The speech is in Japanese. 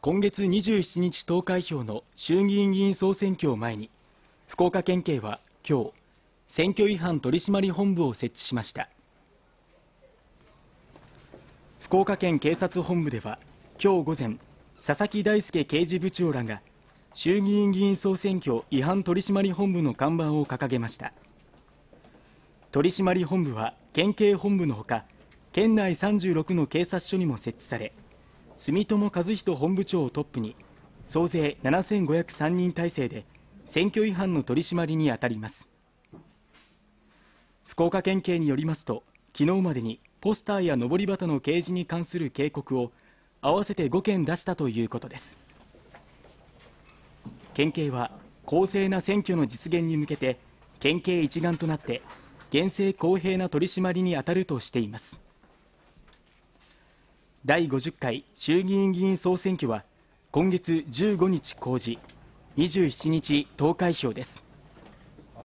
今月27日投開票の衆議院議員総選挙を前に福岡県警は今日選挙違反取締本部を設置しました福岡県警察本部では今日午前佐々木大輔刑事部長らが衆議院議員総選挙違反取締本部の看板を掲げました取締本部は県警本部のほか県内36の警察署にも設置され住友和人本部長をトップに総勢7503人体制で選挙違反の取り締まりに当たります福岡県警によりますと昨日までにポスターや上り旗の掲示に関する警告を合わせて5件出したということです県警は公正な選挙の実現に向けて県警一丸となって厳正公平な取り締まりに当たるとしています第50回衆議院議員総選挙は今月15日公示27日投開票です